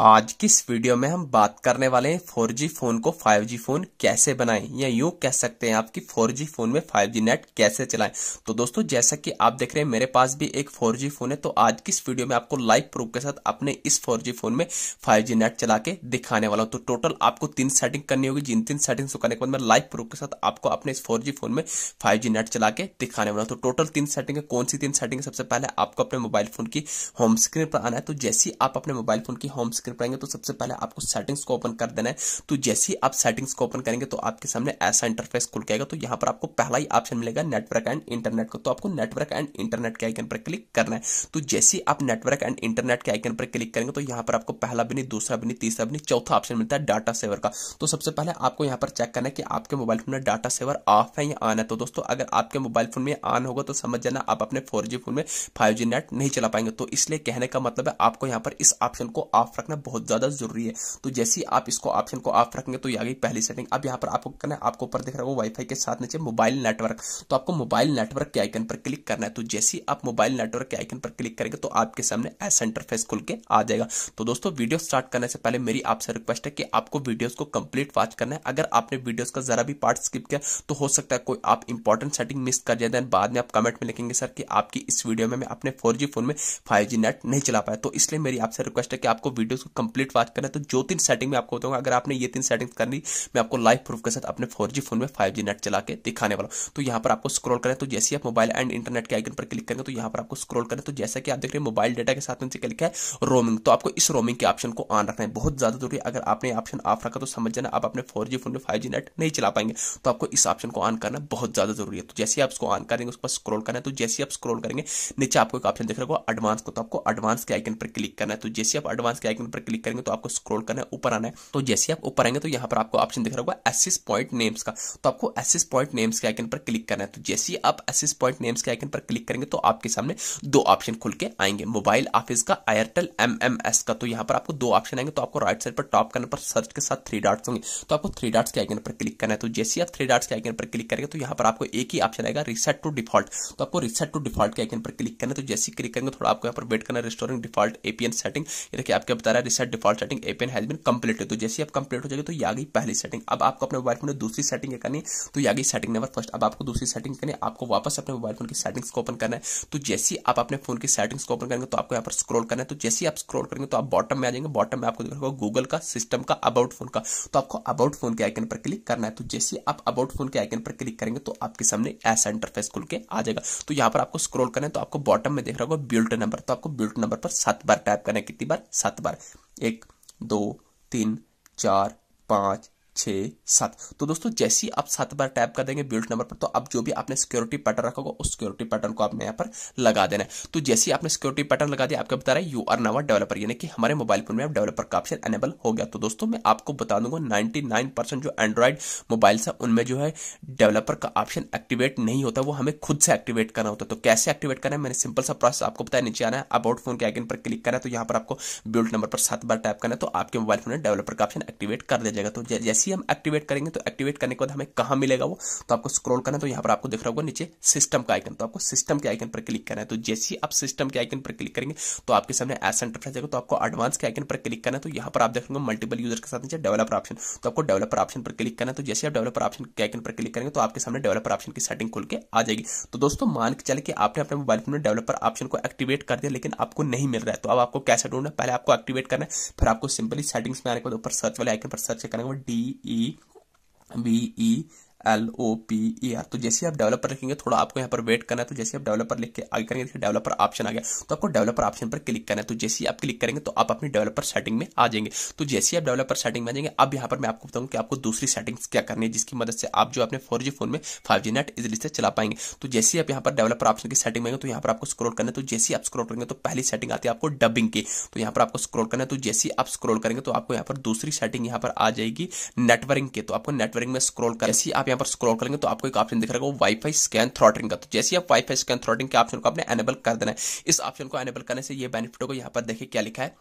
आज किस वीडियो में हम बात करने वाले हैं 4G फोन को 5G फोन कैसे बनाएं या यू कह सकते हैं आपकी 4G फोन में 5G नेट कैसे चलाएं तो दोस्तों जैसा कि आप देख रहे हैं मेरे पास भी एक 4G फोन है तो आज किस वीडियो में आपको लाइव प्रूफ के साथ अपने इस 4G फोन में 5G नेट चला के दिखाने वाला हूं तो टोटल आपको तीन सेटिंग करनी होगी जिन तीन सेटिंग को करने के बाद मैं लाइव प्रूफ के साथ आपको अपने इस फोर फोन में फाइव नेट चला के दिखाने वाला हूँ तो टोटल तीन सेटिंग है कौन सी तीन सेटिंग सबसे पहले आपको अपने मोबाइल फोन की होम स्क्रीन पर आना है तो जैसी आप अपने मोबाइल फोन की होम स्क्रिप्ट आएंगे तो सबसे पहले आपको सेटिंग्स को ओपन कर देना है तो जैसे ही आप सेटिंग्स को ओपन करेंगे तो आपके सामने ऐसा इंटरफेस खुल जाएगा तो यहाँ पर आपको पहला ही ऑप्शन मिलेगा नेटवर्क एंड इंटरनेट का तो आपको नेटवर्क एंड इंटरनेट के आइकन पर क्लिक करना है तो जैसे ही आप नेटवर्क एंड इंटरनेट के आइकन पर क्लिक करेंगे तो यहाँ पर आपको पहला भी नहीं दूसरा भी नहीं तीसरा भी नहीं चौथा ऑप्शन मिलता है डाटा सेवर का तो सबसे पहले आपको यहाँ पर चेक करना है कि आपके मोबाइल फोन में डाटा सेवर ऑफ है या ऑन है तो दोस्तों अगर आपके मोबाइल फोन में ऑन होगा तो समझ जाना आप अपने फोर फोन में फाइव नेट नहीं चला पाएंगे तो इसलिए कहने का मतलब है आपको यहाँ पर इस ऑप्शन को ऑफ रखना रखना बहुत ज़्यादा ज़रूरी है तो जैसे ही आप इसको ऑप्शन को ऑफ रखेंगे तो आगे पहली सेटिंग अब यहाँ पर आपको करना है आपको ऊपर दिख रहा होगा वाईफाई के साथ नीचे मोबाइल नेटवर्क तो आपको मोबाइल नेटवर्क के आइकन पर क्लिक करना है तो जैसे ही आप मोबाइल नेटवर्क के आइकन पर क्लिक करेंगे तो आपके सामने ऐसा इंटरफेस खुल के आ जाएगा तो दोस्तों वीडियो स्टार्ट करने से पहले मेरी आपसे रिक्वेस्ट है कि आपको वीडियोस को कंप्लीट वॉच करना है अगर आपने वीडियोस का जरा भी पार्ट स्किप किया तो हो सकता है कोई आप इंपॉर्टेंट सेटिंग मिस कर जाए देन बाद में आप कमेंट में लिखेंगे सर कि आपकी इस वीडियो में मैं अपने फोर फोन में फाइव नेट नहीं चला पाया तो इसलिए मेरी आपसे रिक्वेस्ट है कि आपको वीडियो उसको कंप्लीट वॉच करना है तो जो तीन सेटिंग में आपको बताऊंगा अगर आपने ये तीन सेटिंग करनी मैं आपको लाइव प्रूफ के साथ अपने फोर फोन में फाइव नेट चला के दिखाने वाला तो यहां पर आपको स्क्रोल करें तो जैसे आप मोबाइल एंड इंटरनेट के आइकन पर क्लिक करेंगे तो यहां पर आपको स्क्रोल करें तो जैसा कि आप देख रहे हैं मोबाइल डेटा के साथ में क्लिक है रोमिंग तो आपको इस रोमिंग के ऑप्शन को ऑन रखना है बहुत ज्यादा जरूरी है अगर आपने ऑप्शन ऑफ रखा तो समझ जाना आप अपने फोर फोन में फाइव नेट नहीं चला पाएंगे तो आपको इस ऑप्शन को ऑन करना बहुत ज्यादा जरूरी है तो जैसे आप उसको ऑन करेंगे उस पर स्क्रोल करना है तो जैसे आप स्क्रोल करेंगे नीचे आपको एक ऑप्शन देख रहे हो एडवांस को तो आपको एडवांस के आइकन पर क्लिक करना है तो जैसे आप एडवांस के आइकन पर क्लिक करेंगे तो आपको स्क्रोल करना है ऊपर आना है तो जैसे आप ऊपर आएंगे तो यहाँ पर आपको ऑप्शन दिख रहा होगा एसिस पॉइंट नेम्स का तो आपको एसिस पॉइंट नेम्स के आइकन पर क्लिक करना है तो जैसे ही आप एसिस पॉइंट नेम्स के आइकन पर क्लिक करेंगे तो आपके सामने दो ऑप्शन खुल के आएंगे मोबाइल ऑफिस का एयरटेल एम एम एस का तो यहाँ पर आपको दो ऑप्शन आएंगे तो आपको राइट साइड पर टॉप करने पर सर्च के साथ थ्री डॉट्स होंगे तो आपको थ्री डॉट्स के आइकन पर क्लिक करना है तो जैसे आप थ्री डॉट्स के आइकन पर क्लिक करेंगे तो यहाँ पर आपको एक ही ऑप्शन आएगा रिसेट टू डिफॉल्ट तो आपको रिसेट टू डिफॉल्ट के आइकन पर क्लिक करना है तो जैसे क्लिक करेंगे थोड़ा आपको यहाँ पर वेट करना है रेस्टोरेंट डिफॉल्ट एपीएन सेटिंग देखिए आपके बता रहा है reset default setting APN has been completed तो जैसे आप कंप्लीट हो जाएगी तो ये आ गई पहली सेटिंग अब आपको अपने मोबाइल फोन में दूसरी सेटिंग करनी तो ये आ गई सेटिंग नंबर फर्स्ट अब आपको दूसरी सेटिंग करनी आपको वापस अपने मोबाइल फोन की सेटिंग्स को ओपन करना है तो जैसे आप अपने फोन की सेटिंग्स को ओपन करेंगे तो आपको यहाँ पर स्क्रोल करना है तो जैसे आप स्क्रोल करेंगे तो आप बॉटम में आ जाएंगे बॉटम में आपको देखोगे गूगल का सिस्टम का अबाउट फोन का तो आपको अबाउट फोन के आइकन पर क्लिक करना है तो जैसे आप अबाउट फोन के आइकन पर क्लिक करेंगे तो आपके सामने ऐसा इंटरफेस खुल के आ जाएगा तो यहाँ पर आपको स्क्रोल करना है तो आपको बॉटम में देख रहा होगा बिल्ट नंबर तो आपको बिल्ट नंबर पर सात बार टाइप करना है कितनी बार सात बार एक दो तीन चार पाँच छः सात तो दोस्तों जैसे ही आप सात बार टैप कर देंगे बिल्ट नंबर पर तो अब जो भी आपने सिक्योरिटी पैटर्न रखा होगा उस सिक्योरिटी पैटर्न को आपने यहाँ पर लगा देना है तो जैसे ही आपने सिक्योरिटी पैटर्न लगा दिया आपका बता रहा है यू आर नवा डेवलपर यानी कि हमारे मोबाइल फोन में डेवलपर का ऑप्शन एनेबल हो गया तो दोस्तों मैं आपको बता दूंगा नाइन्टी जो एंड्रॉइड मोबाइल्स है उनमें जो है डेवलपर का ऑप्शन एक्टिवेट नहीं होता वो हमें खुद से एक्टिवेट करना होता तो कैसे एक्टिवेट करना है मैंने सिंपल सा प्रोसेस आपको बताया नीचे आना है अबाउट फोन के आइकन पर क्लिक करना है तो यहाँ पर आपको बिल्ट नंबर पर सात बार टैप करना है तो आपके मोबाइल फोन में डेवलपर का ऑप्शन एक्टिवेट कर दिया जाएगा तो जैसे जैसे ही हम एक्टिवेट करेंगे तो एक्टिवेट करने के बाद हमें कहाँ मिलेगा वो तो आपको स्क्रॉल करना है तो यहाँ पर आपको दिख रहा होगा नीचे सिस्टम का आइकन तो आपको सिस्टम के आइकन पर क्लिक करना है तो जैसे ही आप सिस्टम के आइकन पर क्लिक करेंगे तो आपके सामने एस इंटरफेस आएगा तो आपको एडवांस के आइकन पर क्लिक करना है तो यहाँ पर आप देखेंगे मल्टीपल यूजर के साथ डेवलपर ऑप्शन तो आपको डेवलपर ऑप्शन पर क्लिक करना है तो जैसे आप डेवलपर ऑप्शन के आइकन पर क्लिक करेंगे तो आपके सामने डेवलपर ऑप्शन की सेटिंग खुल के आ जाएगी तो दोस्तों मान के चले कि आपने अपने मोबाइल फोन में डेवलपर ऑप्शन को एक्टिवेट कर दिया लेकिन आपको नहीं मिल रहा है तो अब आपको कैसे ढूंढना पहले आपको एक्टिवेट करना है फिर आपको सिंपली सेटिंग्स में आने के बाद ऊपर सर्च वाले आइकन पर सर्च करेंगे D E B E L O P E R तो जैसे आप डेवलपर लिखेंगे थोड़ा आपको यहाँ पर वेट करना है तो जैसे आप डेवलपर लिख के आगे करेंगे डेवलपर ऑप्शन आ गया तो आपको डेवलपर ऑप्शन पर क्लिक करना है तो जैसे ही आप क्लिक तो तो करेंगे तो आप अपनी डेवलपर सेटिंग में आ जाएंगे तो जैसे आप डेवलपर सेटिंग में आ जाएंगे अब यहाँ पर मैं आपको बताऊँ कि आपको दूसरी सेटिंग क्या करनी है जिसकी मदद से आप जो अपने फोर जी फोन में फाइव जी नेट इजिली से चला पाएंगे तो जैसे आप यहाँ पर डेवलपर ऑप्शन की सेटिंग में तो यहाँ पर आपको स्क्रोल करना है तो जैसे आप स्क्रोल करेंगे तो पहली सेटिंग आती है आपको डबिंग की तो यहाँ पर आपको स्क्रोल करना है तो जैसे आप स्क्रोल करेंगे तो आपको यहाँ पर दूसरी सेटिंग यहाँ पर आ जाएगी नेटवर्किंग के तो आपको नेटवर्किंग में स्क्रोल कर आप यहाँ पर स्क्रॉल करेंगे तो आपको एक ऑप्शन दिख रहा है वाई फाई स्कैन थ्रॉटिंग का तो जैसे आप वाई फाई स्कैन थ्रॉटिंग के ऑप्शन को आपने एनेबल कर देना है इस ऑप्शन को एनेबल करने से ये बेनिफिट होगा यहाँ पर देखिए क्या लिखा है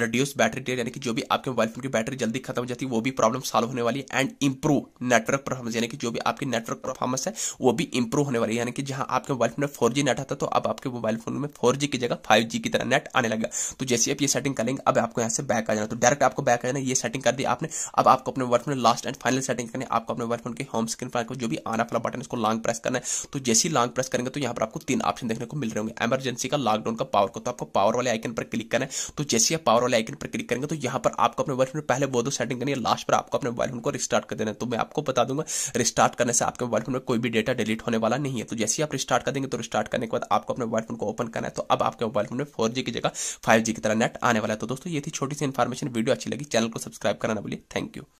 रिड्यूस बैटरी डेट यानी कि जो भी आपके मोबाइल फोन की बैटरी जल्दी खत्म हो जाती है वो भी प्रॉब्लम सॉल्व होने वाली है एंड इंप्रूव नेटवर्क परफॉर्मेंस यानी कि जो भी आपकी नेटवर्क परफॉर्मेंस है वो भी इंप्रूव होने वाली है यानी कि जहां आपके मोबाइल फोन में फोर नेट आता तो अब आपके मोबाइल फोन में फोर की जगह फाइव की तरह नेट आने लगा तो जैसे आप ये सेटिंग करेंगे अब आपको यहाँ से बैक आ जाना तो डायरेक्ट आपको बैक आ जाना ये सेटिंग कर दी आपने अब आपको अपने मोबाइल फोन में लास्ट एंड फाइनल सेटिंग करनी है आपको अपने मोबाइल फोन के होम स्क्रीन पर जो भी आना वाला बटन इसको लॉन्ग प्रेस करना है तो जैसे ही लॉन्ग प्रेस करेंगे तो यहाँ पर आपको तीन ऑप्शन देखने को मिल रहे होंगे एमरजेंसी का लॉकडाउन का पावर को तो आपको पावर वाले आइकन पर क्लिक करना है तो जैसे आप पावर वाले आइकन पर क्लिक करेंगे तो यहाँ पर आपको अपने मोबाइल फोन पहले वो दो सेटिंग करनी है लास्ट पर आपको अपने मोबाइल फोन को रिस्टार्ट कर देना है तो मैं आपको बता दूंगा रिस्टार्ट करने से आपके मोबाइल फोन में कोई भी डेटा डिलीट होने वाला नहीं है तो जैसे ही आप रिस्टार्ट कर देंगे तो रिस्टार्ट करने के बाद आपको अपने मोबाइल फोन को ओपन करना है तो अब आपके मोबाइल फोन में फोर की जगह फाइव की तरह नेट आने वाला है तो दोस्तों ये थी छोटी सी इन्फॉर्मेशन वीडियो अच्छी लगी चैनल को सब्सक्राइब करना बोलिए थैंक यू